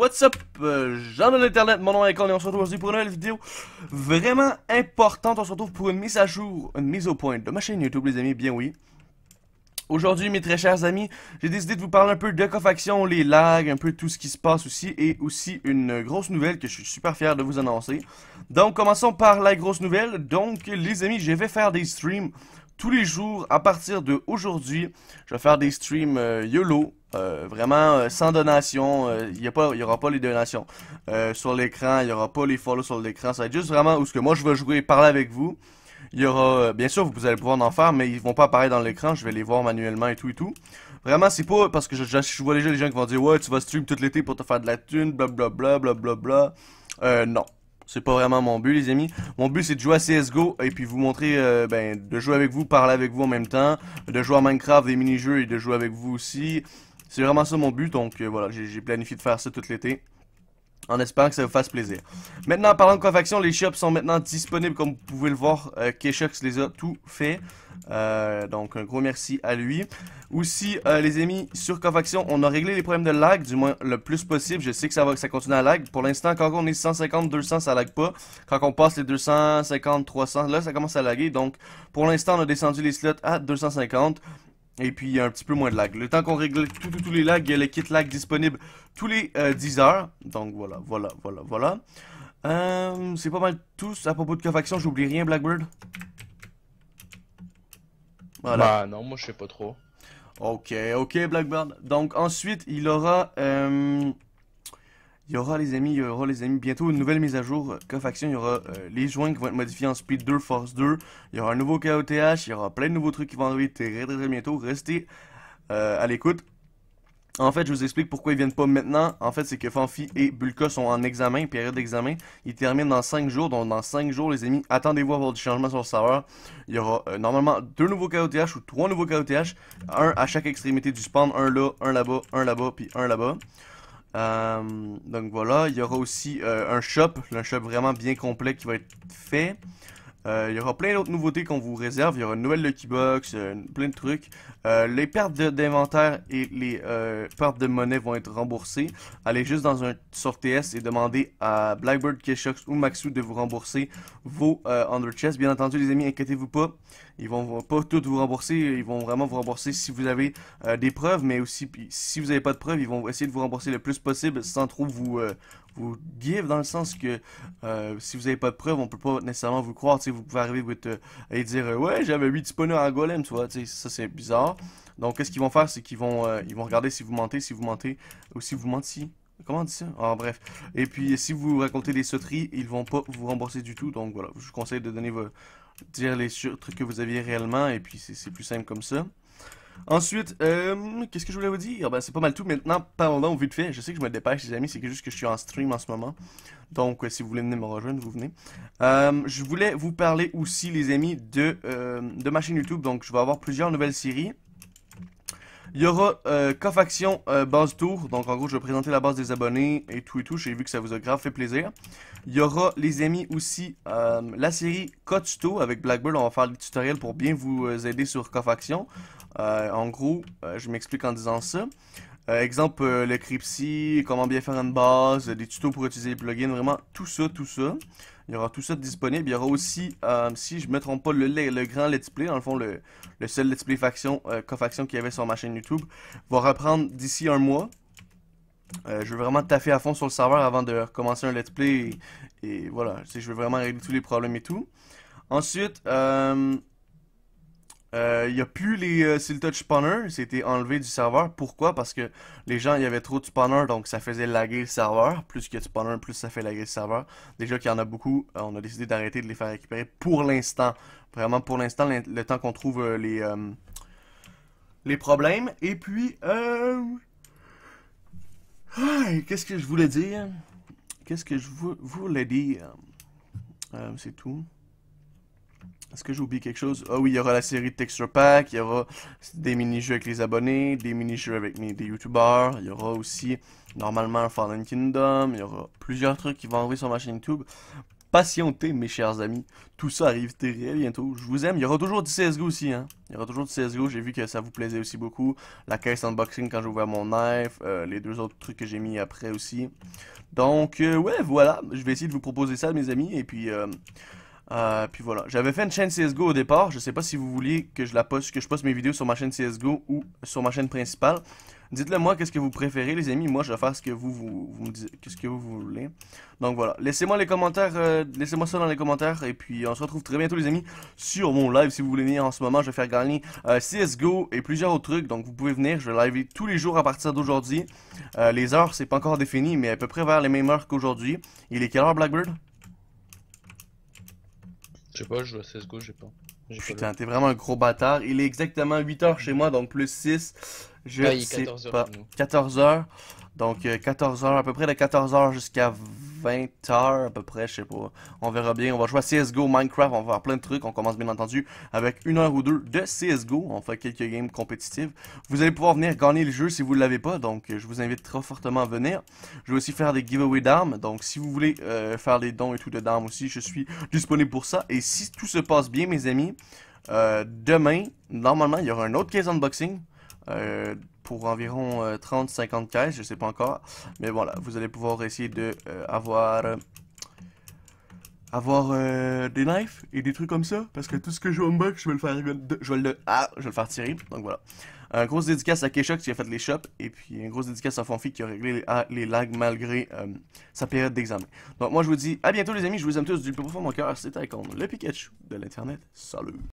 what's up, Jean euh, de l'internet, mon nom est Con on se retrouve aujourd'hui pour une nouvelle vidéo vraiment importante. On se retrouve pour une mise à jour, une mise au point de ma chaîne YouTube les amis, bien oui. Aujourd'hui mes très chers amis, j'ai décidé de vous parler un peu de Cofaction, les lags, un peu tout ce qui se passe aussi et aussi une grosse nouvelle que je suis super fier de vous annoncer. Donc commençons par la grosse nouvelle, donc les amis je vais faire des streams tous les jours, à partir de aujourd'hui, je vais faire des streams euh, YOLO, euh, vraiment euh, sans donation, il n'y aura pas les donations sur l'écran, il n'y aura pas les follow sur l'écran, ça va être juste vraiment où ce que moi je veux jouer et parler avec vous. Il y aura, bien sûr, vous allez pouvoir en faire, mais ils vont pas apparaître dans l'écran, je vais les voir manuellement et tout et tout. Vraiment, c'est pas parce que je, vois déjà les gens qui vont dire « Ouais, tu vas stream tout l'été pour te faire de la thune, blablabla, blablabla bla, bla, bla. ». Euh, non, c'est pas vraiment mon but, les amis. Mon but, c'est de jouer à CSGO et puis vous montrer, euh, ben, de jouer avec vous, parler avec vous en même temps, de jouer à Minecraft, des mini-jeux et de jouer avec vous aussi. C'est vraiment ça mon but, donc euh, voilà, j'ai planifié de faire ça tout l'été en espérant que ça vous fasse plaisir. Maintenant, parlant de co-faction, les shops sont maintenant disponibles, comme vous pouvez le voir. Euh, les a tout fait. Euh, donc, un gros merci à lui. Aussi, euh, les amis, sur cofaction, on a réglé les problèmes de lag, du moins le plus possible. Je sais que ça va que ça continue à lag. Pour l'instant, quand on est 150, 200, ça lag pas. Quand on passe les 250, 300, là, ça commence à laguer. Donc, pour l'instant, on a descendu les slots à 250. Et puis, il y a un petit peu moins de lag. Le temps qu'on règle tous les lags, il y a le kit lag disponible tous les 10 euh, heures. Donc, voilà, voilà, voilà, voilà. Euh, c'est pas mal tous. À propos de cofaction, j'oublie rien, Blackbird. Voilà. Bah non, moi je sais pas trop. Ok, ok, Blackbird. Donc ensuite, il aura... Euh, il y aura, les amis, il y aura, les amis, bientôt une nouvelle mise à jour euh, Cofaction. Il y aura euh, les joints qui vont être modifiés en Speed 2, Force 2. Il y aura un nouveau KOTH. Il y aura plein de nouveaux trucs qui vont arriver très, très, très bientôt. Restez euh, à l'écoute. En fait, je vous explique pourquoi ils viennent pas maintenant. En fait, c'est que Fanfi et Bulka sont en examen, période d'examen. Ils terminent dans 5 jours. Donc, dans 5 jours, les amis, attendez-vous à avoir du changement sur le serveur. Il y aura normalement 2 nouveaux KOTH ou 3 nouveaux KOTH. Un à chaque extrémité du spawn. Un là, un là-bas, un là-bas, puis un là-bas. Euh, donc voilà, il y aura aussi euh, un shop, un shop vraiment bien complet qui va être fait. Euh, il y aura plein d'autres nouveautés qu'on vous réserve. Il y aura une nouvelle Lucky Box, euh, plein de trucs. Euh, les pertes d'inventaire et les pertes de monnaie vont être remboursées. Allez juste dans un sort TS et demandez à Blackbird, Keshox ou Maxou de vous rembourser vos Underchest. Bien entendu, les amis, inquiétez-vous pas. Ils vont pas tout vous rembourser. Ils vont vraiment vous rembourser si vous avez des preuves, mais aussi si vous n'avez pas de preuves, ils vont essayer de vous rembourser le plus possible sans trop vous, vous give dans le sens que euh, si vous n'avez pas de preuves, on peut pas nécessairement vous croire. Vous pouvez arriver euh, et dire euh, Ouais, j'avais 8 spawners à Golem, tu vois. Ça, c'est bizarre. Donc, qu'est-ce qu'ils vont faire C'est qu'ils vont, ils vont regarder si vous mentez, si vous mentez, ou si vous mentiez. Comment on dit ça ah, bref. Et puis, si vous racontez des sauteries, ils vont pas vous rembourser du tout. Donc, voilà. Je vous conseille de donner dire les trucs que vous aviez réellement. Et puis, c'est plus simple comme ça. Ensuite, euh, qu'est-ce que je voulais vous dire? Ben, c'est pas mal tout. Maintenant, parlons vite fait. Je sais que je me dépêche, les amis. C'est juste que je suis en stream en ce moment. Donc, euh, si vous voulez venir me rejoindre, vous venez. Euh, je voulais vous parler aussi, les amis, de, de ma chaîne YouTube. Donc, je vais avoir plusieurs nouvelles séries. Il y aura euh, Cofaction euh, base tour. Donc, en gros, je vais présenter la base des abonnés et tout et tout. J'ai vu que ça vous a grave fait plaisir. Il y aura, les amis, aussi euh, la série Cotuto avec Blackbird. On va faire des tutoriels pour bien vous euh, aider sur Cofaction. en gros, je m'explique en disant ça. Euh, exemple, euh, le Cripsy, comment bien faire une base, des tutos pour utiliser les plugins, vraiment tout ça, tout ça. Il y aura tout ça disponible. Il y aura aussi, euh, si je ne me trompe pas, le, grand Let's Play, dans le fond, le, seul Let's Play faction, co-faction qu'il y avait sur ma chaîne YouTube, va reprendre d'ici un mois. je vais vraiment taffer à fond sur le serveur avant de recommencer un let's play. Et, voilà, je vais vraiment régler tous les problèmes et tout. Ensuite, euh, il euh, n'y a plus les euh, Touch Spawner, c'était enlevé du serveur. Pourquoi? Parce que les gens, il y avait trop de spawners, donc ça faisait laguer le serveur. Plus qu'il y a de spawner, plus ça fait laguer le serveur. Déjà qu'il y en a beaucoup, euh, on a décidé d'arrêter de les faire récupérer pour l'instant. Vraiment pour l'instant, le temps qu'on trouve euh, les, les problèmes. Et puis, qu'est-ce que je voulais dire? Qu'est-ce que je voulais dire? C'est tout. Est-ce que j'ai oublié quelque chose? Ah oui, il y aura la série Texture Pack, il y aura des mini-jeux avec les abonnés, des mini-jeux avec mes, des youtubeurs, il y aura aussi normalement Fallen Kingdom, il y aura plusieurs trucs qui vont arriver sur ma chaîne YouTube. Patientez mes chers amis, tout ça arrive très bientôt, je vous aime, il y aura toujours du CSGO aussi, hein. il y aura toujours du CSGO, j'ai vu que ça vous plaisait aussi beaucoup, la caisse unboxing quand j'ai ouvert mon knife, euh, les deux autres trucs que j'ai mis après aussi. Donc euh, ouais voilà, je vais essayer de vous proposer ça mes amis, et puis... Euh, euh, puis voilà, j'avais fait une chaîne CSGO au départ, je sais pas si vous voulez que je la poste, que je poste mes vidéos sur ma chaîne CSGO ou sur ma chaîne principale. Dites-le moi qu'est-ce que vous préférez les amis, moi je vais faire ce que vous, vous, me dites, qu'est-ce que vous voulez. Donc voilà, laissez-moi les commentaires, euh, laissez-moi ça dans les commentaires et puis on se retrouve très bientôt les amis sur mon live si vous voulez venir en ce moment, je vais faire gagner euh, CSGO et plusieurs autres trucs, donc vous pouvez venir, je vais live tous les jours à partir d'aujourd'hui. les heures c'est pas encore défini mais à peu près vers les mêmes heures qu'aujourd'hui. Il est quelle heure Blackbird je sais pas, je joue à CSGO, j'ai pas. Putain, t'es vraiment un gros bâtard. Il est exactement 8 h chez moi, donc plus 6. Je ah, il 14 h 14 h Donc 14 euh, h à peu près de 14 h jusqu'à 20 heures à peu près, je sais pas. On verra bien. On va jouer à CSGO, Minecraft, on va faire plein de trucs. On commence bien entendu avec une heure ou deux de CSGO. On fait quelques games compétitives. Vous allez pouvoir venir gagner le jeu si vous ne l'avez pas, donc je vous invite très fortement à venir. Je vais aussi faire des giveaways d'armes, donc si vous voulez euh, faire des dons et tout de d'armes aussi, je suis disponible pour ça. Et si tout se passe bien, mes amis, euh, demain, normalement, il y aura un autre case unboxing. Euh, pour environ 30-50 euh, caisses, je sais pas encore. Mais voilà, vous allez pouvoir essayer de euh, avoir euh, avoir des knives et des trucs comme ça parce que tout ce que je je vais le faire je vais le ah, je vais le faire tirer. Donc voilà. Un gros dédicace à Keshok, qui a fait les shops et puis un gros dédicace à Fonfi qui a réglé les, ah, lags malgré sa période d'examen. Donc moi je vous dis à bientôt les amis, je vous aime tous du plus profond de mon cœur, c'était Icon, le Pikachu de l'internet. Salut.